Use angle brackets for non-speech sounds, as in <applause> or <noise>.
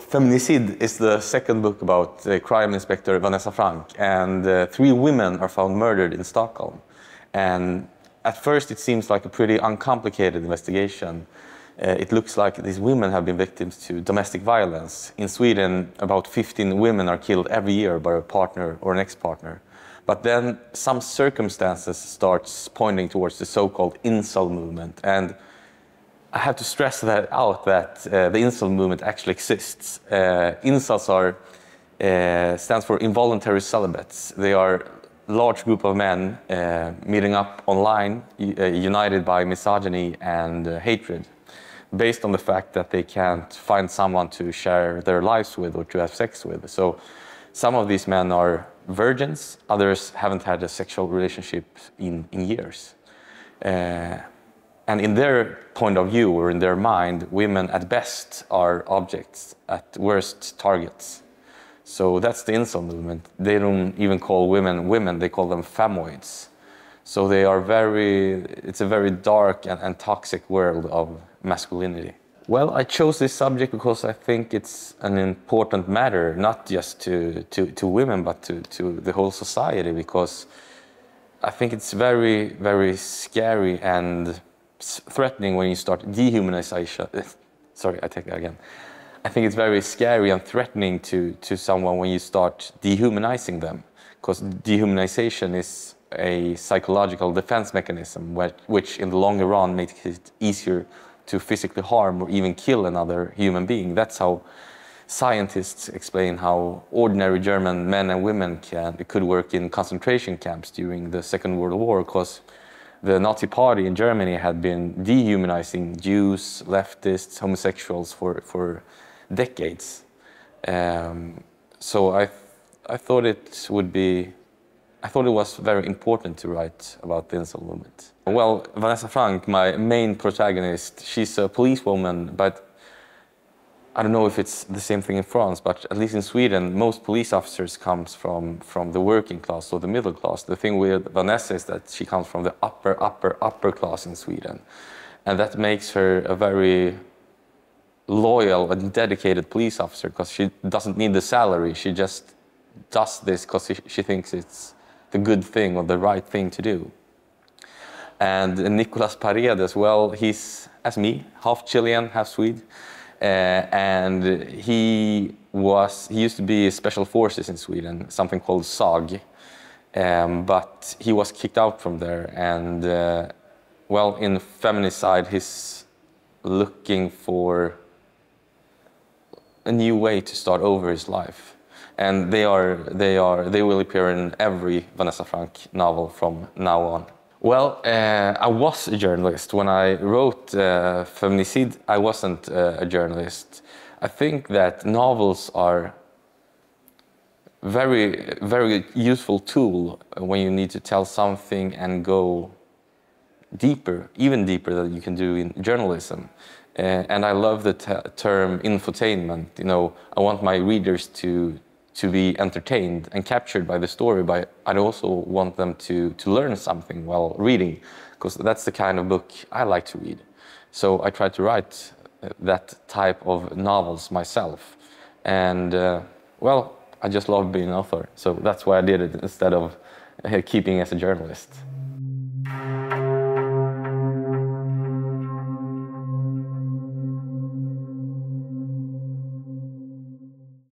Feminicide is the second book about uh, crime inspector Vanessa Frank, and uh, three women are found murdered in Stockholm. And at first, it seems like a pretty uncomplicated investigation. Uh, it looks like these women have been victims to domestic violence. In Sweden, about 15 women are killed every year by a partner or an ex-partner. But then some circumstances starts pointing towards the so-called incel movement. And I have to stress that out that uh, the insult movement actually exists. Uh, insults are uh, stands for involuntary celibates. They are large group of men uh, meeting up online, uh, united by misogyny and uh, hatred, based on the fact that they can't find someone to share their lives with or to have sex with. So, some of these men are virgins. Others haven't had a sexual relationship in in years and in their point of view or in their mind, women at best are objects, at worst targets. So that's the incel movement. They don't even call women women, they call them femoids. So they are very, it's a very dark and, and toxic world of masculinity. Well, I chose this subject because I think it's an important matter, not just to, to, to women, but to, to the whole society, because I think it's very, very scary and threatening when you start dehumanization. <laughs> Sorry, I take that again. I think it's very scary and threatening to, to someone when you start dehumanizing them, because dehumanization is a psychological defense mechanism, which in the long run makes it easier to physically harm or even kill another human being. That's how scientists explain how ordinary German men and women can, could work in concentration camps during the Second World War, because the Nazi party in Germany had been dehumanizing Jews, leftists, homosexuals for, for decades. Um, so I, I thought it would be, I thought it was very important to write about the incel movement. Well, Vanessa Frank, my main protagonist, she's a policewoman, but I don't know if it's the same thing in France, but at least in Sweden, most police officers come from, from the working class or the middle class. The thing with Vanessa is that she comes from the upper, upper, upper class in Sweden. And that makes her a very loyal and dedicated police officer because she doesn't need the salary. She just does this because she, she thinks it's the good thing or the right thing to do. And Nicolas Paredes, well, he's, as me, half Chilean, half Swede. Uh, and he was he used to be special forces in Sweden, something called SAG. Um, but he was kicked out from there, and uh, well, in the feminist side, he's looking for a new way to start over his life. And they are, they are, they will appear in every Vanessa Frank novel from now on. Well, uh, I was a journalist. When I wrote uh, Feminicide, I wasn't uh, a journalist. I think that novels are very, very useful tool when you need to tell something and go deeper, even deeper than you can do in journalism. Uh, and I love the term infotainment. You know, I want my readers to to be entertained and captured by the story, but I also want them to, to learn something while reading, because that's the kind of book I like to read. So I try to write uh, that type of novels myself. And uh, well, I just love being an author, so that's why I did it instead of uh, keeping as a journalist.